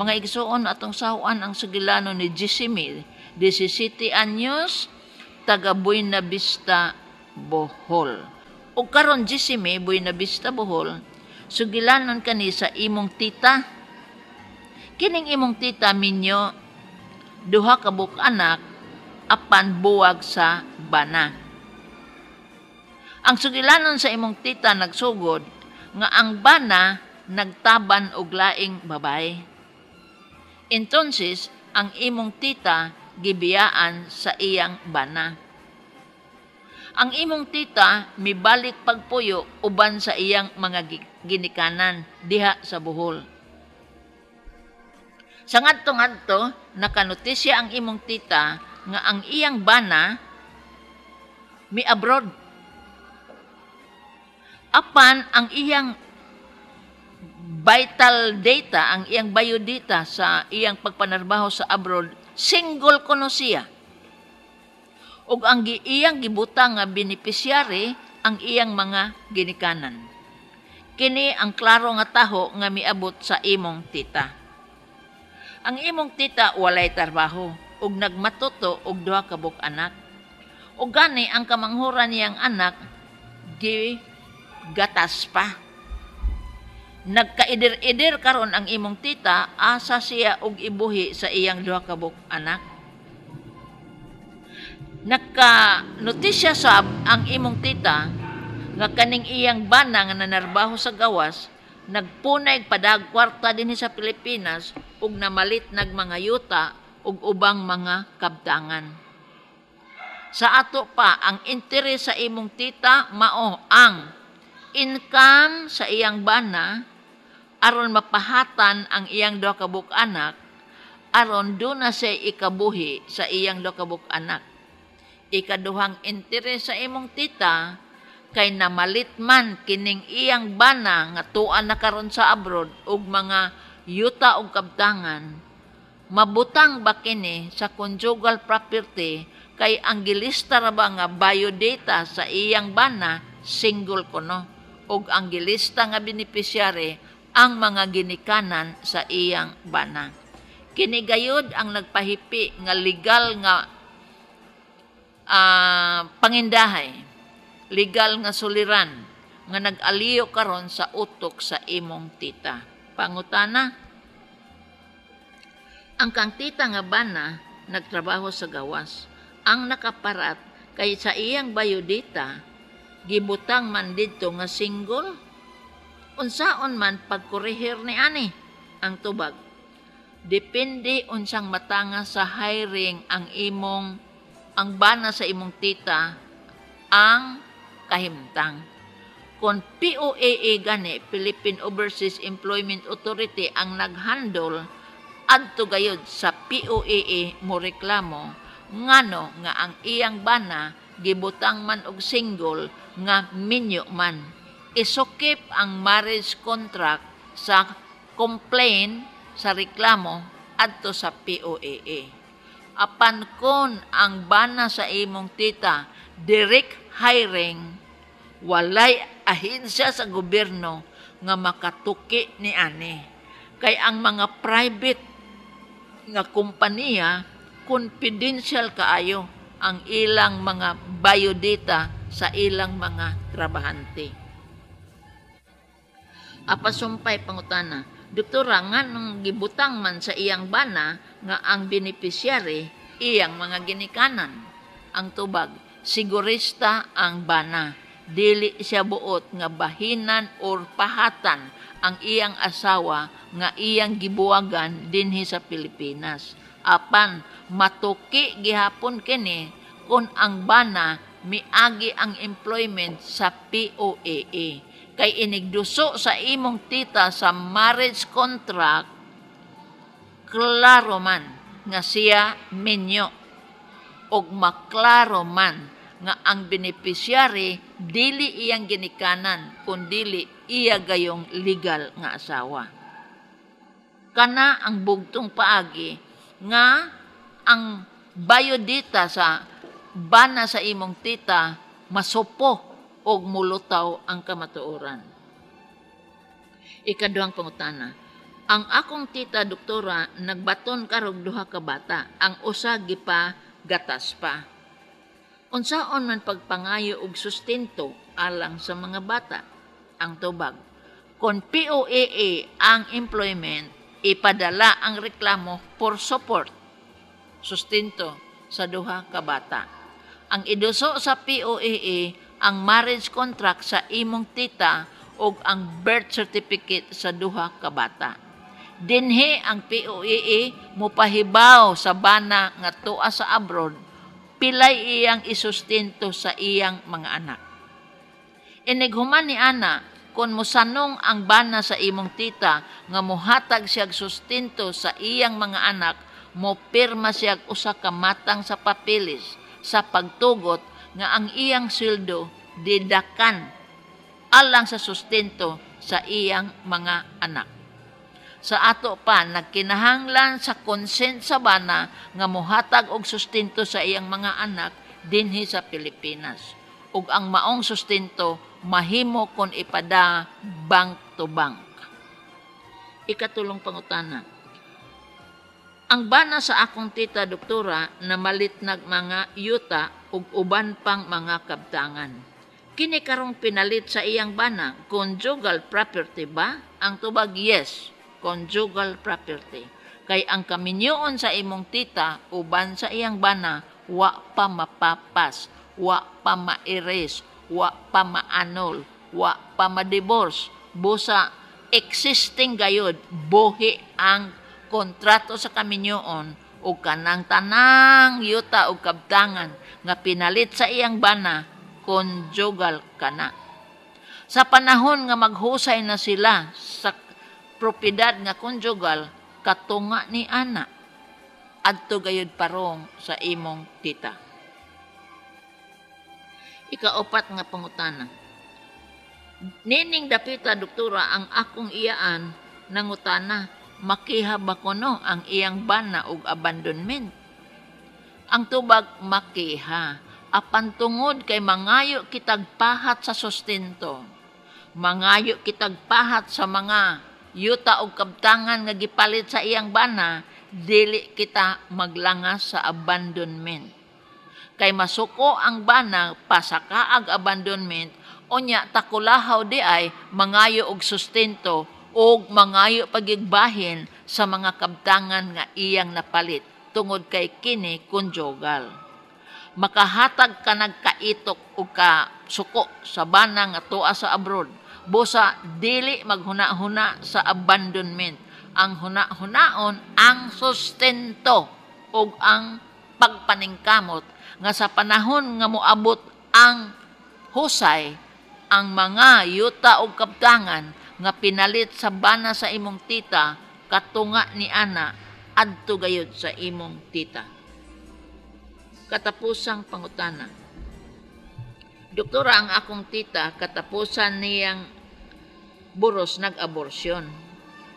Mga igsoon atong sawan ang sugilano ni Jisimil, 17 anyos, taga Buena Vista, Bohol. O karon Jisime, Buena Vista, Bohol, sugilanon kani sa imong tita. Kining imong tita minyo, duha ka anak, apan buwag sa bana. Ang sugilanon sa imong tita nagsugod, nga ang bana nagtaban og laing babay. Entonces, ang imong tita gibiyaan sa iyang bana. Ang imong tita mibalik pagpuyo uban sa iyang mga ginikanan diha sa buhol. Sa ngadto ngadto nakanotisya ang imong tita nga ang iyang bana mi abroad. Apan ang iyang vital data, ang iyang biodata sa iyang pagpanarbaho sa abroad, single kono siya. Ug ang iyang gibutang nga beneficiary ang iyang mga ginikanan. Kini ang klaro nga taho nga miabot sa imong tita. Ang imong tita walay trabaho ug nagmatuto og duha ka anak. Ug gani ang kamanghuran niyang anak gi gatas pa Nagkaidir-idir karon ang imong tita asa siya og ibuhi sa iyang duha ka anak. Nagka notisya sab ang imong tita nga kaning iyang bana nga nanarbaho sa gawas nagpunay padag kwarta dinhi sa Pilipinas ug namalit nag mga yuta ug ubang mga kabtangan. Sa ato pa ang interes sa imong tita mao ang income sa iyang bana aron mapahatan ang iyang duha ka anak aron do na siya ikabuhi sa iyang duha anak ikaduhang interes sa imong tita kay namalit man kining iyang bana nga tuan na karon sa abroad ug mga yuta ug kabtangan mabutang ba kini sa conjugal property kay ang gilista ra ba nga biodata sa iyang bana single kuno ug ang gilista nga beneficiary ang mga ginikanan sa iyang bana. Kinigayod ang nagpahipi nga legal nga uh, pangindahay, legal nga suliran, nga nag-aliyo karon sa utok sa imong tita. Pangutana, ang kang tita nga bana nagtrabaho sa gawas. Ang nakaparat kay sa iyang bayodita, gibutang man dito nga single unsaon man pagkurihir ni ani ang tubag. Depende unsang matanga sa hiring ang imong ang bana sa imong tita ang kahimtang. Kon POAA gani, Philippine Overseas Employment Authority ang naghandle adto gayod sa POAA mo reklamo ngano nga ang iyang bana gibutang man og single nga minyo man isukip ang marriage contract sa complaint sa reklamo adto sa POAA. Apan kon ang bana sa imong tita direct hiring walay ahensya sa gobyerno nga makatuki ni ani kay ang mga private nga kumpanya confidential kaayo ang ilang mga biodata sa ilang mga trabahante apasumpay pangutana doktora nga nung gibutang man sa iyang bana nga ang beneficiary iyang mga ginikanan ang tubag sigurista ang bana dili siya buot nga bahinan or pahatan ang iyang asawa nga iyang gibuwagan dinhi sa Pilipinas apan matuki gihapon kini kung ang bana miagi ang employment sa POAA kay inigduso sa imong tita sa marriage contract, klaro man nga siya minyo og maklaro man nga ang beneficiary dili iyang ginikanan kun dili iya gayong legal nga asawa. Kana ang bugtong paagi nga ang bayodita sa bana sa imong tita masupo og mulutaw ang kamatuoran. Ikaduhang pangutana, ang akong tita doktora nagbaton karog duha ka bata, ang usa pa gatas pa. Unsaon man pagpangayo og sustento alang sa mga bata, ang tubag. Kon POAA ang employment, ipadala ang reklamo for support, sustento sa duha ka bata. Ang iduso sa POAA ang marriage contract sa imong tita o ang birth certificate sa duha ka bata. Dinhi ang POEA e mopahibaw sa bana nga tua sa abroad pilay iyang isustento sa iyang mga anak. Inighuman ni ana kon mosanong ang bana sa imong tita nga mohatag siyag sustento sa iyang mga anak, mo pirma siyag usa ka matang sa papilis sa pagtugot nga ang iyang sweldo didakan alang sa sustento sa iyang mga anak. Sa ato pa, nagkinahanglan sa consent sa bana nga mohatag og sustento sa iyang mga anak dinhi sa Pilipinas. Ug ang maong sustento mahimo kon ipada bank to bank. Ikatulong pangutana. Ang bana sa akong tita doktora na nag mga yuta ug uban pang mga kabtangan. Kini karong pinalit sa iyang bana, conjugal property ba? Ang tubag yes, conjugal property. Kay ang kaminyoon sa imong tita uban sa iyang bana wa pa mapapas, wa pa mairis, wa pa maanol, wa pa ma Busa existing gayod buhi ang kontrato sa kaminyoon o kanang tanang yuta o kabtangan nga pinalit sa iyang bana conjugal kana. Sa panahon nga maghusay na sila sa propiedad nga konjugal, katunga ni ana adto gayud parong sa imong tita. Ikaapat nga pangutana. Nining dapita doktora ang akong iyaan nangutana makihab ako no ang iyang bana og abandonment. Ang tubag makiha, apan tungod kay mangayo kitag pahat sa sustento. Mangayo kitag pahat sa mga yuta og kabtangan nga gipalit sa iyang bana, dili kita maglangas sa abandonment. Kay masuko ang bana pasaka ag abandonment, unya takulahaw di ay mangayo og sustento o mangayo pagigbahin sa mga kabtangan nga iyang napalit tungod kay kini kun jogal. Makahatag ka nagkaitok o ka suko sa banang nga tua sa abroad. Busa, dili maghuna-huna sa abandonment. Ang huna-hunaon ang sustento o ang pagpaningkamot nga sa panahon nga moabot ang husay ang mga yuta o kaptangan nga pinalit sa bana sa imong tita katunga ni ana adto gayud sa imong tita. Katapusang pangutana. Doktora ang akong tita katapusan niyang buros nag-aborsyon.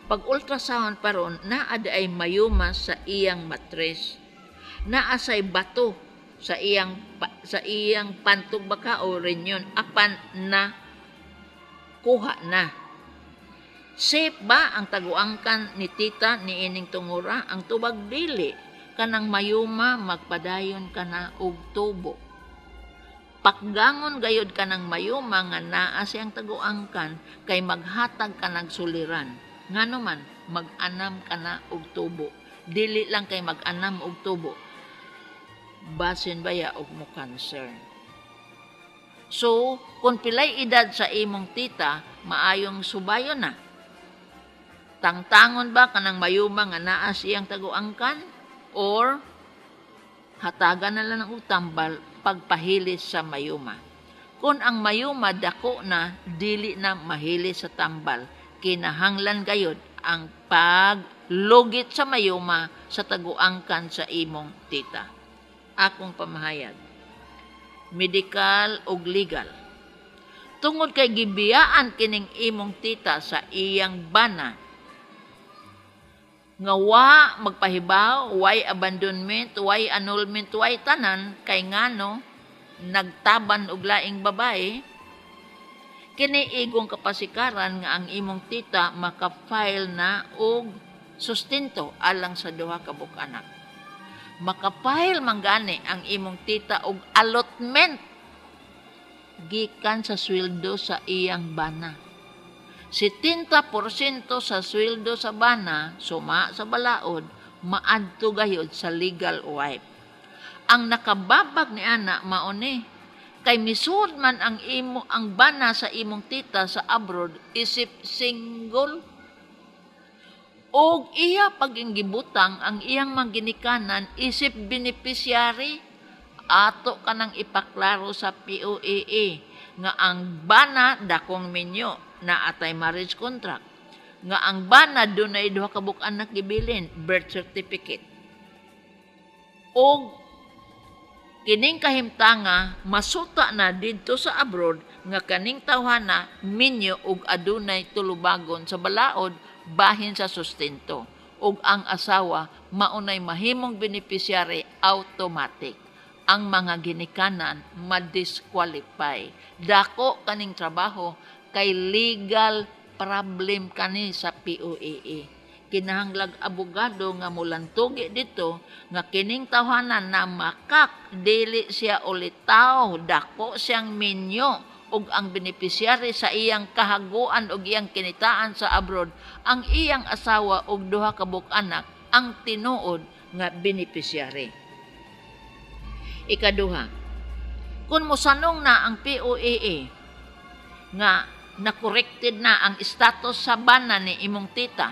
Pag ultrasound pa ron, naad ay mayuma sa iyang matres. Naasay bato sa iyang sa iyang pantog baka o renyon apan na kuha na Safe ba ang taguangkan ni tita ni ining tungura ang tubag dili kanang mayuma magpadayon ka na og tubo. Pakgangon gayod kanang mayuma nga naa siyang taguangkan kay maghatag ka ng suliran. Ngano man mag-anam ka na og tubo. Dili lang kay mag-anam og tubo. Basin baya og mo cancer. So, kung pilay edad sa imong tita, maayong subayon na tangtangon ba kanang mayuma nga naa siyang taguangkan or hatagan na lang ng utang bal, pagpahilis sa mayuma. Kung ang mayuma dako na, dili na mahilis sa tambal, kinahanglan gayod ang paglugit sa mayuma sa taguangkan sa imong tita. Akong pamahayag. Medical ug legal. Tungod kay gibiyaan kining imong tita sa iyang bana nga wa magpahibaw, why abandonment, why annulment, why tanan, kay ngano, nagtaban og laing babae, kiniigong kapasikaran nga ang imong tita makafile na og sustento alang sa duha ka anak. Makafile man ang imong tita og allotment gikan sa sweldo sa iyang bana 70% sa sweldo sa bana, suma sa balaod, maadto gayod sa legal wife. Ang nakababag ni ana maone kay misud man ang imo ang bana sa imong tita sa abroad isip single og iya paging gibutang ang iyang mangginikanan isip beneficiary ato kanang ipaklaro sa POEA nga ang bana dakong minyo na atay marriage contract nga ang banad doon ay duha ka buk-an nakibilin birth certificate o kining kahimtanga masuta na didto sa abroad nga kaning tawhana minyo og adunay tulubagon sa balaod bahin sa sustento og ang asawa maunay mahimong beneficiary automatic ang mga ginikanan ma-disqualify. dako kaning trabaho kay legal problem kani sa POEA. Kinahanglag abogado nga mulantugi dito nga kining tawhanan na makak dili siya ulitaw dako siyang minyo ug ang benepisyary sa iyang kahaguan ug iyang kinitaan sa abroad ang iyang asawa ug duha ka anak ang tinuod nga benepisyary. ikaduha kun mosanong na ang POEA nga na corrected na ang status sa bana ni imong tita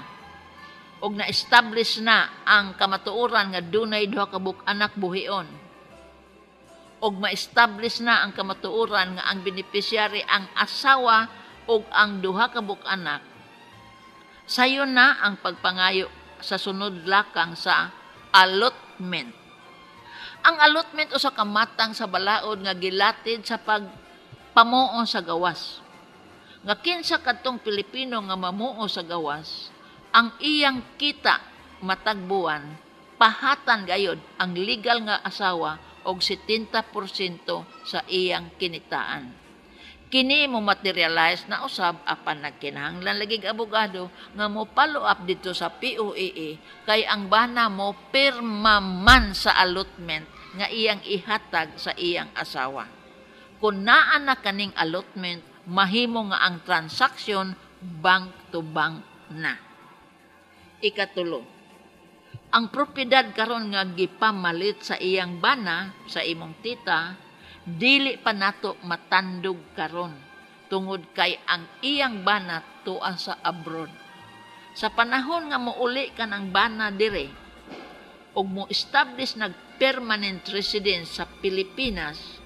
ug na-establish na ang kamatuoran nga dunay duha ka anak buhion ug ma-establish na ang kamatuoran nga ang beneficiary ang asawa ug ang duha ka anak sayo na ang pagpangayo sa sunod lakang sa allotment ang allotment usa ka matang sa balaod nga gilatid sa pagpamuon sa gawas nga kinsa kadtong Pilipino nga mamuo sa gawas, ang iyang kita matag buwan pahatan gayod ang legal nga asawa og 70% sa iyang kinitaan. Kini mo materialize na usab apan nagkinahanglan lagi abogado nga mo follow up dito sa POEE kay ang bana mo permaman sa allotment nga iyang ihatag sa iyang asawa. Kung naa na kaning allotment mahimo nga ang transaksyon bank to bank na. Ikatulo, ang propiedad karon nga gipamalit sa iyang bana sa imong tita dili pa nato matandog karon tungod kay ang iyang bana tuan sa abroad. Sa panahon nga muuli ka ng bana dire ug mo establish nag permanent residence sa Pilipinas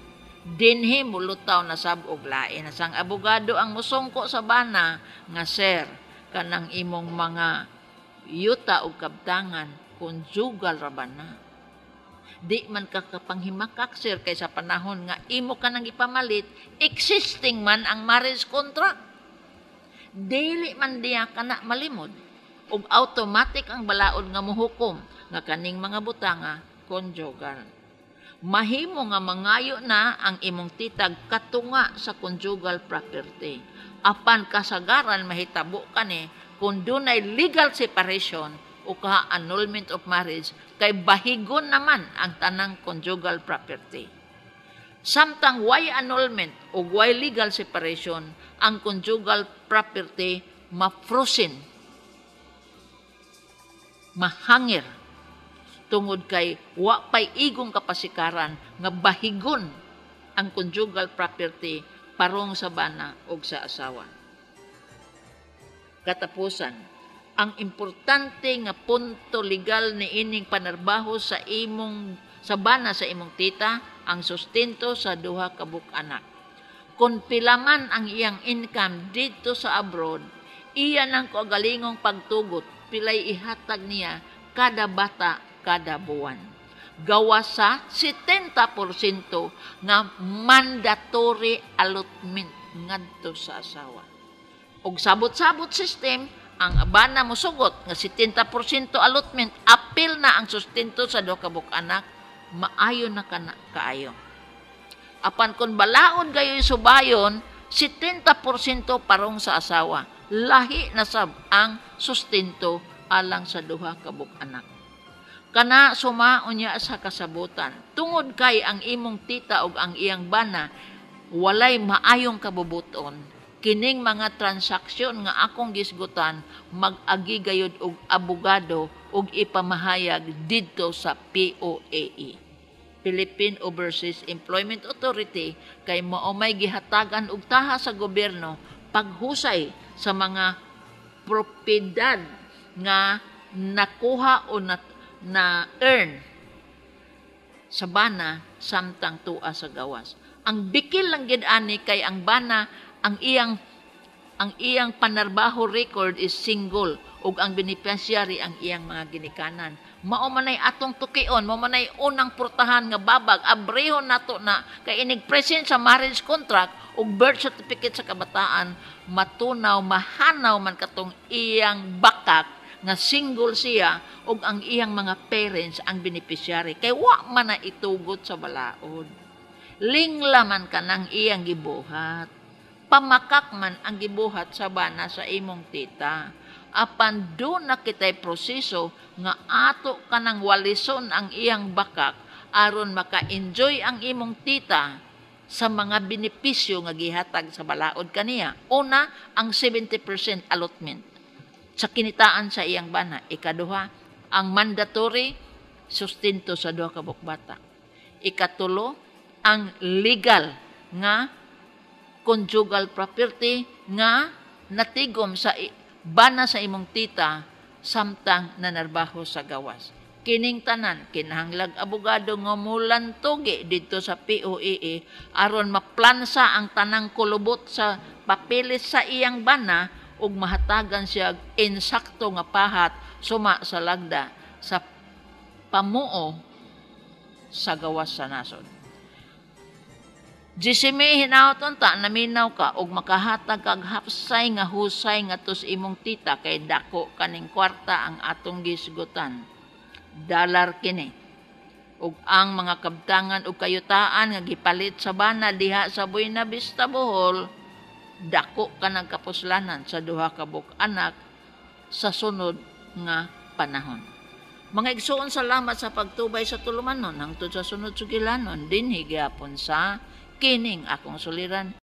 dinhi mulutaw na sabog lain sang abogado ang musungko sa bana nga sir kanang imong mga yuta o kabtangan conjugal ra bana di man ka kapanghimakak sir kay sa panahon nga imo kanang ipamalit existing man ang marriage contract dili man diya kana malimod ug automatic ang balaod nga muhukom nga kaning mga butanga conjugal mahimo nga mangayo na ang imong titag katunga sa conjugal property. Apan kasagaran mahitabo ni kung dunay legal separation o ka annulment of marriage kay bahigon naman ang tanang conjugal property. Samtang why annulment o why legal separation, ang conjugal property mafrozen, mahangir tungod kay wa pay igong kapasikaran nga bahigon ang conjugal property parong sa bana o sa asawa. Katapusan, ang importante nga punto legal ni ining panarbaho sa imong sa bana sa imong tita ang sustento sa duha ka anak. Kon pilaman ang iyang income dito sa abroad, iya nang kagalingong pagtugot pilay ihatag niya kada bata kada buwan. Gawa sa 70% nga mandatory allotment ngadto sa asawa. Og sabot-sabot system, ang abana mo sugot nga 70% allotment apil na ang sustento sa duha ka anak maayo na kana kaayo apan kon balaod kayo subayon 70% parong sa asawa lahi na sab ang sustento alang sa duha ka anak kana sumaon niya sa kasabutan. Tungod kay ang imong tita o ang iyang bana, walay maayong kabubuton. Kining mga transaksyon nga akong gisgutan, mag-agi og abogado og ipamahayag didto sa POAE. Philippine Overseas Employment Authority kay mao may gihatagan og taha sa gobyerno paghusay sa mga propiedad nga nakuha o nat na earn sa bana samtang tua sa gawas. Ang bikil lang gid ani kay ang bana ang iyang ang iyang panarbaho record is single ug ang beneficiary ang iyang mga ginikanan. Mao manay atong tukion, mao manay unang portahan nga babag abreho nato na kay inig present sa marriage contract ug birth certificate sa kabataan matunaw mahanaw man katong iyang bakak nga single siya ug ang iyang mga parents ang beneficiary kay wa man na itugot sa balaod linglaman ka ng iyang gibuhat pamakak man ang gibuhat sa bana sa imong tita apan do na kitay proseso nga ato kanang walison ang iyang bakak aron maka-enjoy ang imong tita sa mga benepisyo nga gihatag sa balaod kaniya. Una, ang 70% allotment sa kinitaan sa iyang bana. Ikaduha, ang mandatory sustento sa duha ka bukbata. Ikatulo, ang legal nga conjugal property nga natigom sa bana sa imong tita samtang nanarbaho sa gawas. Kining tanan, kinahanglag abogado nga mulan tugi dito sa POEE e, aron maplansa ang tanang kulubot sa papilis sa iyang bana ug mahatagan siya insakto nga pahat suma sa lagda sa pamuo sa gawas sa nasod. Jisimi hinauton ta naminaw ka og makahatag kag hapsay nga husay nga tus imong tita kay dako kaning kwarta ang atong gisgutan. Dalar kini. Ug ang mga kabtangan ug kayutaan nga gipalit sa bana diha sa Buena Vista Bohol dako ka ng kapuslanan sa duha ka anak sa sunod nga panahon. Mga igsuon salamat sa pagtubay sa tulumanon hangtod sa sunod sugilanon din gyapon sa kining akong suliran.